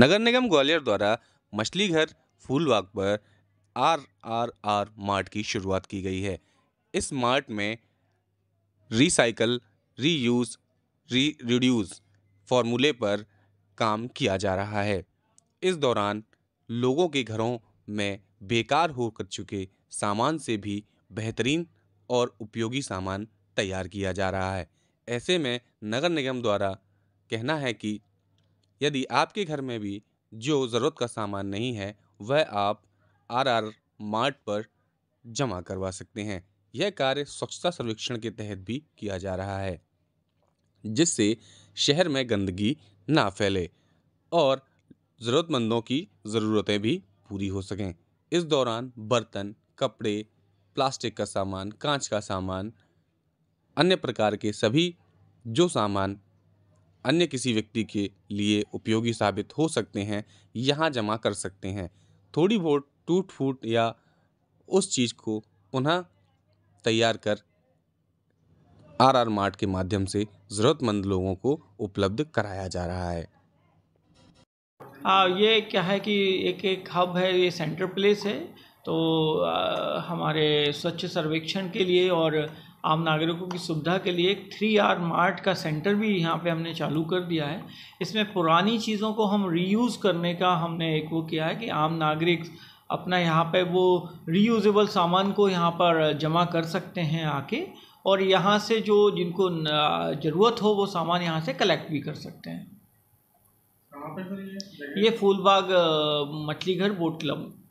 नगर निगम ग्वालियर द्वारा मछली घर फूलबाग पर आर आर आर मार्ट की शुरुआत की गई है इस मार्ट में रिसाइकल रीयूज री रिड्यूज़ फॉर्मूले पर काम किया जा रहा है इस दौरान लोगों के घरों में बेकार हो कर चुके सामान से भी बेहतरीन और उपयोगी सामान तैयार किया जा रहा है ऐसे में नगर निगम द्वारा कहना है कि यदि आपके घर में भी जो ज़रूरत का सामान नहीं है वह आप आर आर मार्ट पर जमा करवा सकते हैं यह कार्य स्वच्छता सर्वेक्षण के तहत भी किया जा रहा है जिससे शहर में गंदगी ना फैले और ज़रूरतमंदों की ज़रूरतें भी पूरी हो सकें इस दौरान बर्तन कपड़े प्लास्टिक का सामान कांच का सामान अन्य प्रकार के सभी जो सामान अन्य किसी व्यक्ति के लिए उपयोगी साबित हो सकते हैं यहाँ जमा कर सकते हैं थोड़ी बहुत टूट फूट या उस चीज़ को पुनः तैयार कर आर आर मार्ट के माध्यम से ज़रूरतमंद लोगों को उपलब्ध कराया जा रहा है आ, ये क्या है कि एक एक हब है ये सेंटर प्लेस है तो आ, हमारे स्वच्छ सर्वेक्षण के लिए और आम नागरिकों की सुविधा के लिए एक थ्री आर मार्ट का सेंटर भी यहाँ पे हमने चालू कर दिया है इसमें पुरानी चीज़ों को हम रीयूज़ करने का हमने एक वो किया है कि आम नागरिक अपना यहाँ पे वो रीयूजेबल सामान को यहाँ पर जमा कर सकते हैं आके और यहाँ से जो जिनको ज़रूरत हो वो सामान यहाँ से कलेक्ट भी कर सकते हैं ये फूलबाग मछली घर बोट क्लब